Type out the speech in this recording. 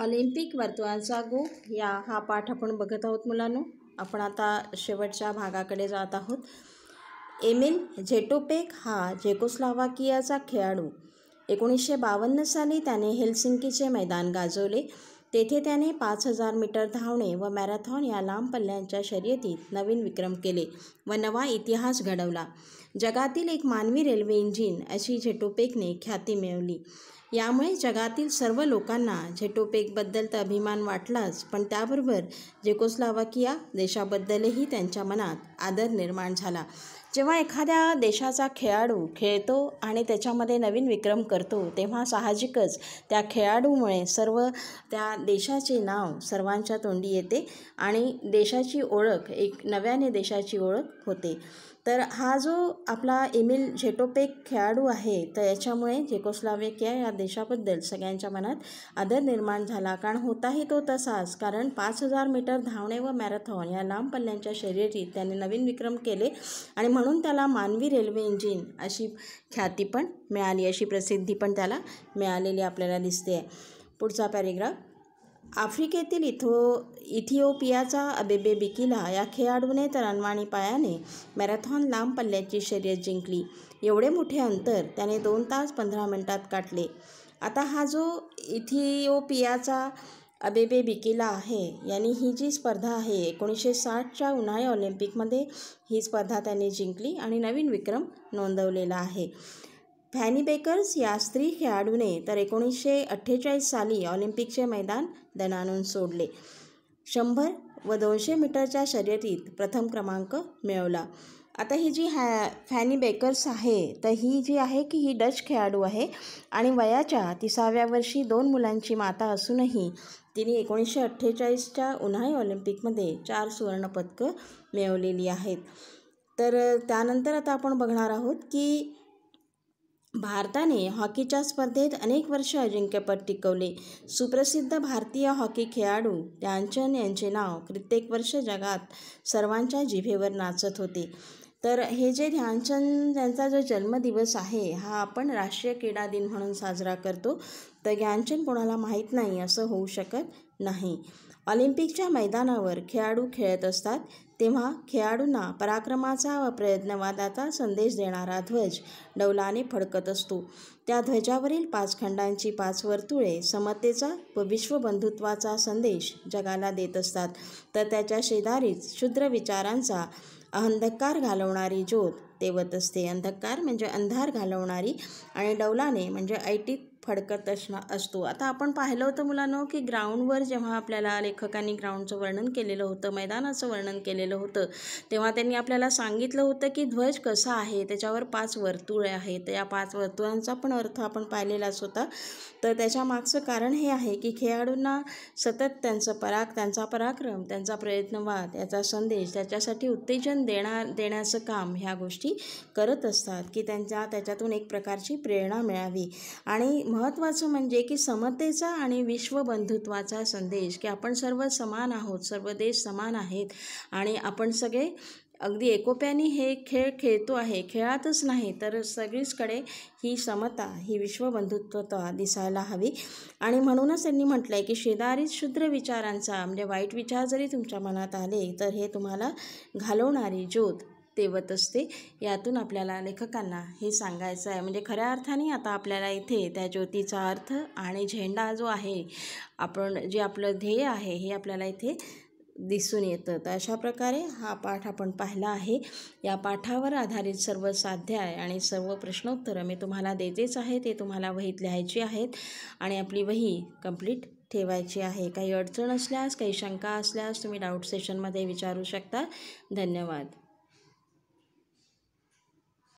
Olympic वर्तुळाचा गो या हा पाठ आपण बघत आहोत मुलांनो आपण आता शेवटच्या भागाकडे जात आहोत एमिल झेटोपेक हा झेकोस्लावाकियाचा खेळाडू एकोणीसशे बावन्न साली त्याने हेल्सिंकीचे मैदान गाजवले तेथे त्याने पाच हजार मीटर धावणे व मॅरेथॉन या लांब पल्ल्यांच्या शर्यतीत नवीन विक्रम केले व नवा इतिहास घडवला जगातील एक मानवी रेल्वे इंजिन अशी झेटोपेकने ख्याती मिळवली यामुळे जगातील सर्व लोकांना झेटोपेकबद्दल तर अभिमान वाटलाच पण त्याबरोबर जेकोस्लावाकिया देशाबद्दलही त्यांच्या मनात आदर निर्माण झाला जेव्हा एखाद्या देशाचा खेळाडू खेळतो आणि त्याच्यामध्ये नवीन विक्रम करतो तेव्हा साहजिकच त्या खेळाडूमुळे सर्व त्या देशाचे नाव सर्वांच्या तोंडी येते आणि देशाची ओळख एक नव्याने देशाची ओळख होते तर हा जो आपला एमिल झेटोपेक खेळाडू आहे तर याच्यामुळे झेकोस्लावेकिया या देशाबद्दल सगळ्यांच्या मनात आदर निर्माण झाला कारण होताही तो तसाच कारण पाच हजार मीटर धावणे व मॅरेथॉन या लांब पल्ल्यांच्या शर्यतीत त्याने नवीन विक्रम केले आणि म्हणून त्याला मानवी रेल्वे इंजिन अशी ख्याती पण मिळाली अशी प्रसिद्धी पण त्याला मिळालेली आपल्याला दिसते पुढचा पॅरेग्राफ आफ्रिकेतील इथो इथिओपियाचा अबेबे बिकिला या खेळाडूने तर अनवाणी पायाने मॅरेथॉन लांब पल्ल्याची शर्यत जिंकली एवढे मोठे अंतर त्याने दोन तास पंधरा मिनिटात काटले आता हा जो इथिओपियाचा अबेबे बिकिला आहे यांनी ही जी स्पर्धा आहे एकोणीसशे साठच्या उन्हाळी ऑलिम्पिकमध्ये ही स्पर्धा त्याने जिंकली आणि नवीन विक्रम नोंदवलेला आहे फॅनी बेकर्स या स्त्री खेळाडूने तर एकोणीसशे अठ्ठेचाळीस साली ऑलिम्पिकचे मैदान दणानून सोडले शंभर व दोनशे मीटरच्या शर्यतीत प्रथम क्रमांक मिळवला आता ही जी हॅ फॅनी बेकर्स आहे तर ही जी आहे की ही डच खेळाडू आहे आणि वयाच्या तिसाव्या वर्षी दोन मुलांची माता असूनही तिने एकोणीसशे अठ्ठेचाळीसच्या उन्हाळी ऑलिम्पिकमध्ये चार सुवर्णपदकं मिळवलेली आहेत तर त्यानंतर आता आपण बघणार आहोत की भारताने हॉकीच्या स्पर्धेत अनेक वर्ष अजिंक्यपद टिकवले सुप्रसिद्ध भारतीय हॉकी खेळाडू ध्यानचंद यांचे नाव कित्येक वर्ष जगात सर्वांच्या जिभेवर नाचत होते तर हे जे ध्यानचंद यांचा जो जन्मदिवस आहे हा आपण राष्ट्रीय क्रीडा दिन म्हणून साजरा करतो तर ध्यानचंद कोणाला माहीत नाही असं होऊ शकत नाही ऑलिम्पिकच्या मैदानावर खेळाडू खेळत असतात तेव्हा खेळाडूंना पराक्रमाचा व प्रयत्नवादाचा संदेश देणारा ध्वज डौलाने फडकत असतो त्या ध्वजावरील पाच खंडांची पाच वर्तुळे समतेचा व विश्वबंधुत्वाचा संदेश जगाला देत असतात तर त्याच्या शेजारीच शुद्र विचारांचा अंधकार घालवणारी ज्योत तेवत असते अंधकार म्हणजे अंधार घालवणारी आणि डौलाने म्हणजे ऐटीत फडकत असणार असतो आता आपण पाहिलं होतं मुलांनो की ग्राउंडवर जेव्हा आपल्याला लेखकांनी ग्राउंडचं वर्णन केलेलं होतं मैदानाचं वर्णन केलेलं होतं तेव्हा त्यांनी आपल्याला सांगितलं होतं की ध्वज कसा आहे त्याच्यावर पाच वर्तुळे आहेत या पाच वर्तुळांचा पण अर्थ आपण पाहिलेलाच होता तर त्याच्या मागचं कारण हे आहे की खेळाडूंना सतत त्यांचं पराग त्यांचा पराक्रम त्यांचा प्रयत्नवाद याचा संदेश त्याच्यासाठी उत्तेजन देणार देण्याचं काम ह्या गोष्टी करत असतात की त्यांच्या त्याच्यातून एक प्रकारची प्रेरणा मिळावी आणि महत्त्वाचं म्हणजे की समतेचा आणि विश्वबंधुत्वाचा संदेश की आपण सर्व समान आहोत सर्व देश समान आहेत आणि आपण सगळे अगदी एकोप्याने हे खेळ खेळतो आहे खेळातच नाही तर सगळीचकडे ही समता ही विश्वबंधुत्वता दिसायला हवी आणि म्हणूनच त्यांनी म्हटलं आहे की शेजारीच शुद्र विचारांचा म्हणजे वाईट विचार जरी तुमच्या मनात आले तर हे तुम्हाला घालवणारी ज्योत तेवत असते यातून आपल्याला लेखकांना हे सांगायचं आहे म्हणजे खऱ्या अर्थाने आता आपल्याला इथे त्या ज्योतीचा अर्थ आणि झेंडा जो आहे आपण जे आपलं ध्येय आहे हे आपल्याला इथे दिसून येतं तर अशा प्रकारे हा पाठ आपण पाहिला आहे या पाठावर आधारित सर्व स्वाध्याय आणि सर्व प्रश्नोत्तरं मी तुम्हाला देतेच आहे ते तुम्हाला वहीत लिहायची आहेत आणि आपली वही कंप्लीट ठेवायची आहे काही अडचण असल्यास काही शंका असल्यास तुम्ही डाऊट सेशनमध्ये विचारू शकता धन्यवाद